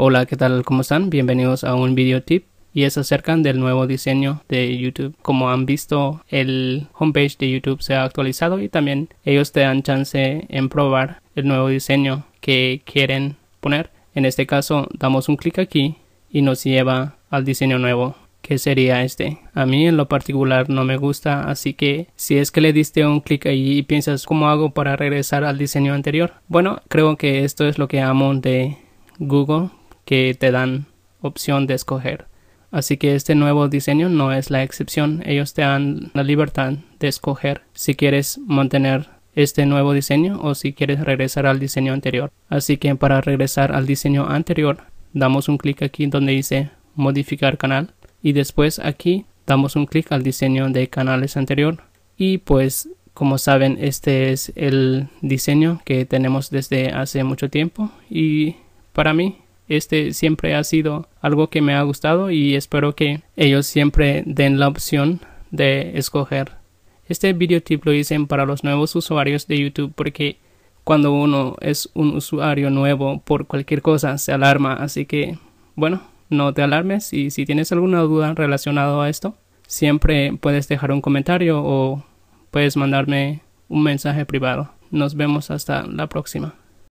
Hola, ¿qué tal? ¿Cómo están? Bienvenidos a un video tip y es acerca del nuevo diseño de YouTube. Como han visto, el homepage de YouTube se ha actualizado y también ellos te dan chance en probar el nuevo diseño que quieren poner. En este caso, damos un clic aquí y nos lleva al diseño nuevo que sería este. A mí en lo particular no me gusta, así que si es que le diste un clic ahí y piensas cómo hago para regresar al diseño anterior. Bueno, creo que esto es lo que amo de Google que te dan opción de escoger. Así que este nuevo diseño no es la excepción, ellos te dan la libertad de escoger si quieres mantener este nuevo diseño o si quieres regresar al diseño anterior. Así que para regresar al diseño anterior damos un clic aquí donde dice modificar canal y después aquí damos un clic al diseño de canales anterior y pues como saben este es el diseño que tenemos desde hace mucho tiempo y para mí este siempre ha sido algo que me ha gustado y espero que ellos siempre den la opción de escoger. Este videotip lo hice para los nuevos usuarios de YouTube porque cuando uno es un usuario nuevo por cualquier cosa se alarma, así que bueno, no te alarmes y si tienes alguna duda relacionada a esto, siempre puedes dejar un comentario o puedes mandarme un mensaje privado. Nos vemos hasta la próxima.